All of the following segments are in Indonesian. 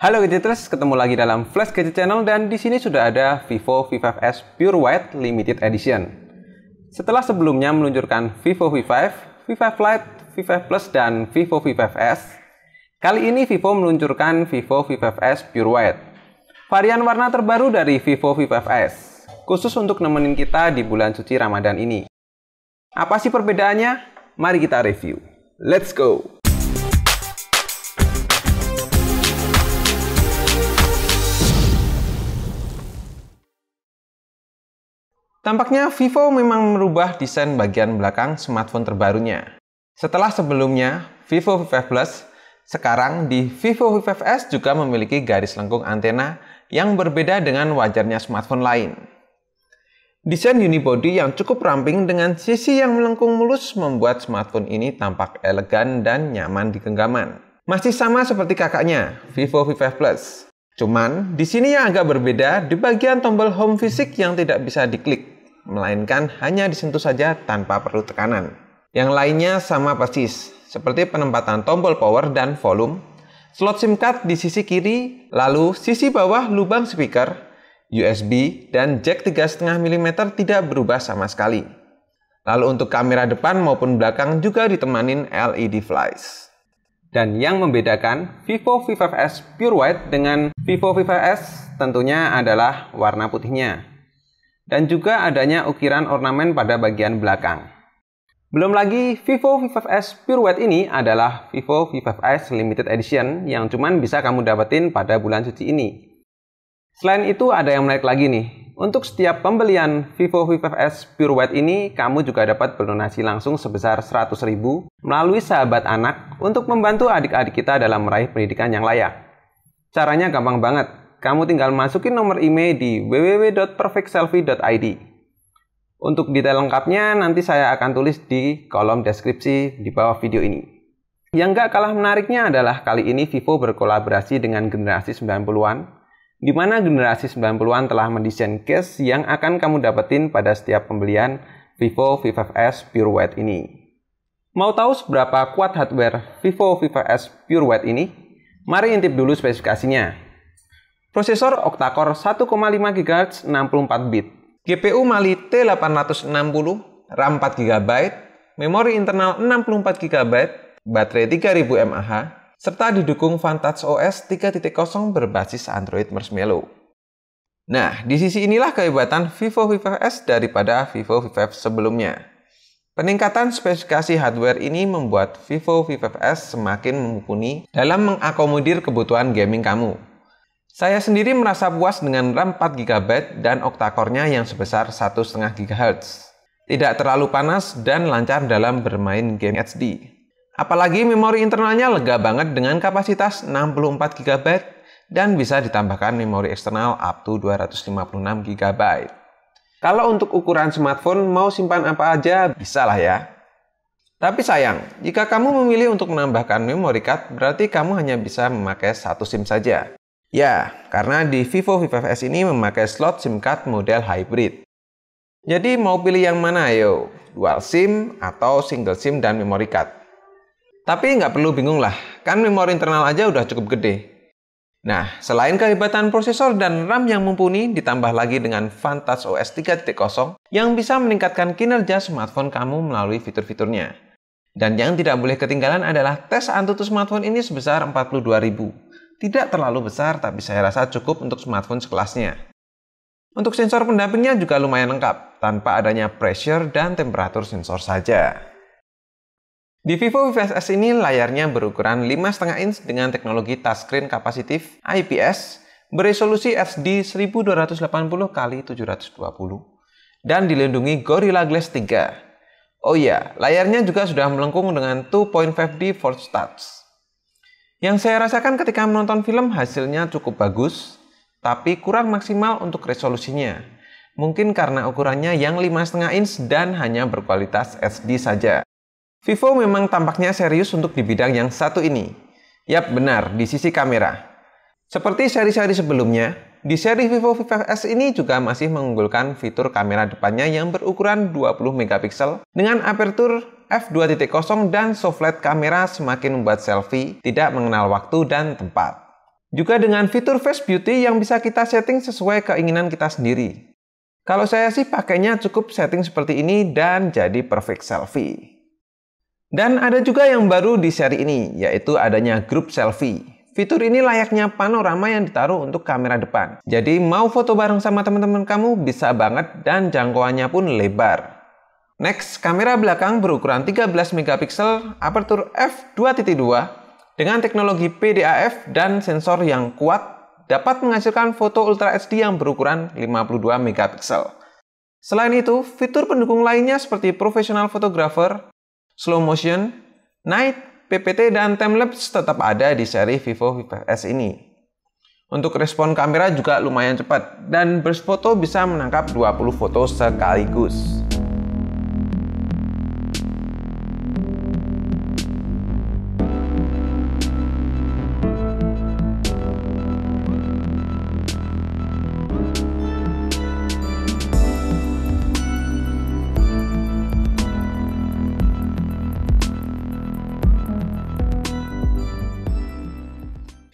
Halo Gadgeters, ketemu lagi dalam Flash Gadget Channel dan di sini sudah ada Vivo V5s Pure White Limited Edition. Setelah sebelumnya meluncurkan Vivo V5, V5 Lite, V5 Plus, dan Vivo V5s, kali ini Vivo meluncurkan Vivo V5s Pure White. Varian warna terbaru dari Vivo V5s, khusus untuk nemenin kita di bulan suci Ramadan ini. Apa sih perbedaannya? Mari kita review. Let's go! Tampaknya Vivo memang merubah desain bagian belakang smartphone terbarunya. Setelah sebelumnya Vivo V5 Plus, sekarang di Vivo V5s juga memiliki garis lengkung antena yang berbeda dengan wajarnya smartphone lain. Desain unibody yang cukup ramping dengan sisi yang melengkung mulus membuat smartphone ini tampak elegan dan nyaman di genggaman. Masih sama seperti kakaknya, Vivo V5 Plus. Cuman, di sini yang agak berbeda di bagian tombol home fisik yang tidak bisa diklik melainkan hanya disentuh saja tanpa perlu tekanan. Yang lainnya sama persis, seperti penempatan tombol power dan volume, slot SIM card di sisi kiri, lalu sisi bawah lubang speaker, USB, dan jack 3,5 mm tidak berubah sama sekali. Lalu untuk kamera depan maupun belakang juga ditemanin LED flash. Dan yang membedakan Vivo V5S Pure White dengan Vivo V5S tentunya adalah warna putihnya dan juga adanya ukiran ornamen pada bagian belakang. Belum lagi Vivo V5s Pure White ini adalah Vivo V5s Limited Edition yang cuman bisa kamu dapetin pada bulan suci ini. Selain itu ada yang menarik lagi nih. Untuk setiap pembelian Vivo V5s Pure White ini, kamu juga dapat berdonasi langsung sebesar 100 ribu melalui sahabat anak untuk membantu adik-adik kita dalam meraih pendidikan yang layak. Caranya gampang banget kamu tinggal masukin nomor email di www.perfectselfie.id. Untuk detail lengkapnya nanti saya akan tulis di kolom deskripsi di bawah video ini. Yang gak kalah menariknya adalah kali ini Vivo berkolaborasi dengan generasi 90-an, di mana generasi 90-an telah mendesain case yang akan kamu dapetin pada setiap pembelian Vivo V5s Pure White ini. Mau tahu seberapa kuat hardware Vivo V5s Pure White ini? Mari intip dulu spesifikasinya. Prosesor octa-core 1,5 GHz 64 bit. GPU Mali T860, RAM 4 GB, memori internal 64 GB, baterai 3000 mAh, serta didukung Vantage OS 3.0 berbasis Android Marshmallow. Nah, di sisi inilah kehebatan Vivo V5s daripada Vivo V5 sebelumnya. Peningkatan spesifikasi hardware ini membuat Vivo V5s semakin mumpuni dalam mengakomodir kebutuhan gaming kamu, saya sendiri merasa puas dengan RAM 4GB dan octa-core-nya yang sebesar 1,5 GHz. Tidak terlalu panas dan lancar dalam bermain game HD. Apalagi memori internalnya lega banget dengan kapasitas 64 GB dan bisa ditambahkan memori eksternal up to 256 GB. Kalau untuk ukuran smartphone mau simpan apa aja bisa lah ya. Tapi sayang, jika kamu memilih untuk menambahkan memory card, berarti kamu hanya bisa memakai satu SIM saja. Ya, karena di Vivo V5S ini memakai slot SIM card model hybrid. Jadi mau pilih yang mana yo? Dual SIM atau single SIM dan memory card? Tapi nggak perlu bingung lah, kan memori internal aja udah cukup gede. Nah, selain kehebatan prosesor dan RAM yang mumpuni, ditambah lagi dengan Vantage OS 3.0 yang bisa meningkatkan kinerja smartphone kamu melalui fitur-fiturnya. Dan yang tidak boleh ketinggalan adalah tes Antutu smartphone ini sebesar 42.000. Tidak terlalu besar, tapi saya rasa cukup untuk smartphone sekelasnya. Untuk sensor pendampingnya juga lumayan lengkap, tanpa adanya pressure dan temperatur sensor saja. Di Vivo v s ini layarnya berukuran 5,5 inch dengan teknologi touchscreen kapasitif IPS beresolusi HD 1280 x 720 dan dilindungi Gorilla Glass 3. Oh iya, layarnya juga sudah melengkung dengan 2.5D force touch. Yang saya rasakan ketika menonton film hasilnya cukup bagus, tapi kurang maksimal untuk resolusinya. Mungkin karena ukurannya yang 5,5 inch dan hanya berkualitas SD saja. Vivo memang tampaknya serius untuk di bidang yang satu ini. Yap, benar, di sisi kamera. Seperti seri-seri sebelumnya, di seri Vivo V5S ini juga masih mengunggulkan fitur kamera depannya yang berukuran 20 mp dengan aperture f2.0 dan softlet kamera semakin membuat selfie tidak mengenal waktu dan tempat. Juga dengan fitur face beauty yang bisa kita setting sesuai keinginan kita sendiri. Kalau saya sih pakainya cukup setting seperti ini dan jadi perfect selfie. Dan ada juga yang baru di seri ini, yaitu adanya grup selfie. Fitur ini layaknya panorama yang ditaruh untuk kamera depan. Jadi mau foto bareng sama teman-teman kamu bisa banget dan jangkauannya pun lebar. Next, kamera belakang berukuran 13 megapiksel aperture f2.2 dengan teknologi PDAF dan sensor yang kuat dapat menghasilkan foto Ultra HD yang berukuran 52 megapiksel. Selain itu, fitur pendukung lainnya seperti professional photographer, slow motion, night, PPT, dan timelapse tetap ada di seri Vivo V5S ini. Untuk respon kamera juga lumayan cepat dan berfoto bisa menangkap 20 foto sekaligus.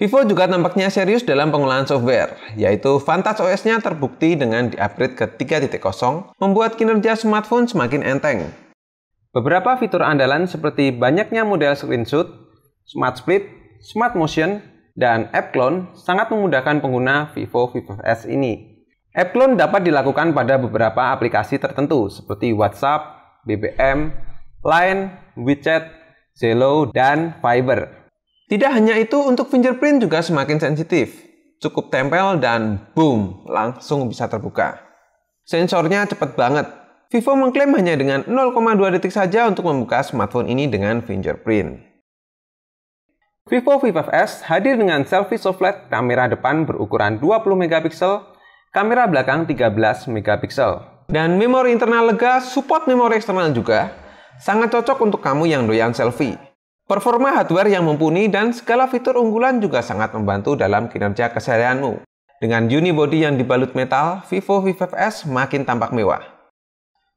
Vivo juga tampaknya serius dalam pengelolaan software, yaitu Vantage OS-nya terbukti dengan di-upgrade ke 3.0, membuat kinerja smartphone semakin enteng. Beberapa fitur andalan seperti banyaknya model screenshot, smart split, smart motion, dan app clone sangat memudahkan pengguna Vivo V5s ini. App clone dapat dilakukan pada beberapa aplikasi tertentu seperti WhatsApp, BBM, Line, WeChat, Zello, dan Fiber. Tidak hanya itu, untuk fingerprint juga semakin sensitif. Cukup tempel dan boom, langsung bisa terbuka. Sensornya cepat banget. Vivo mengklaim hanya dengan 0,2 detik saja untuk membuka smartphone ini dengan fingerprint. Vivo V5S hadir dengan selfie soft kamera depan berukuran 20MP, kamera belakang 13MP, dan memori internal lega support memori eksternal juga. Sangat cocok untuk kamu yang doyan selfie. Performa hardware yang mumpuni dan segala fitur unggulan juga sangat membantu dalam kinerja keseharianmu. Dengan unibody yang dibalut metal, Vivo V5S makin tampak mewah.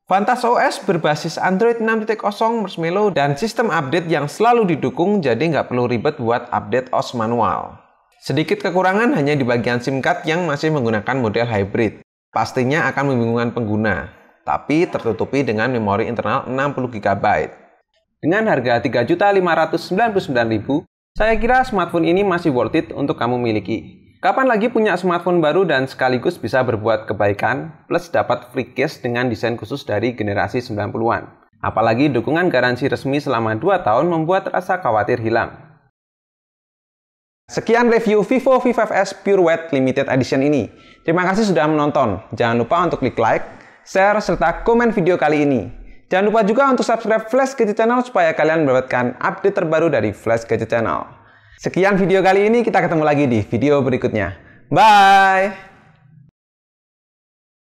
Fantas OS berbasis Android 6.0 Marshmallow dan sistem update yang selalu didukung jadi nggak perlu ribet buat update OS manual. Sedikit kekurangan hanya di bagian SIM card yang masih menggunakan model hybrid. Pastinya akan membingungkan pengguna, tapi tertutupi dengan memori internal 60GB. Dengan harga 3.599.000, saya kira smartphone ini masih worth it untuk kamu miliki. Kapan lagi punya smartphone baru dan sekaligus bisa berbuat kebaikan, plus dapat free case dengan desain khusus dari generasi 90-an. Apalagi dukungan garansi resmi selama 2 tahun membuat rasa khawatir hilang. Sekian review Vivo V5s Pure White Limited Edition ini. Terima kasih sudah menonton. Jangan lupa untuk klik like, share, serta komen video kali ini. Jangan lupa juga untuk subscribe Flash Gadget Channel supaya kalian mendapatkan update terbaru dari Flash Gadget Channel. Sekian video kali ini, kita ketemu lagi di video berikutnya. Bye!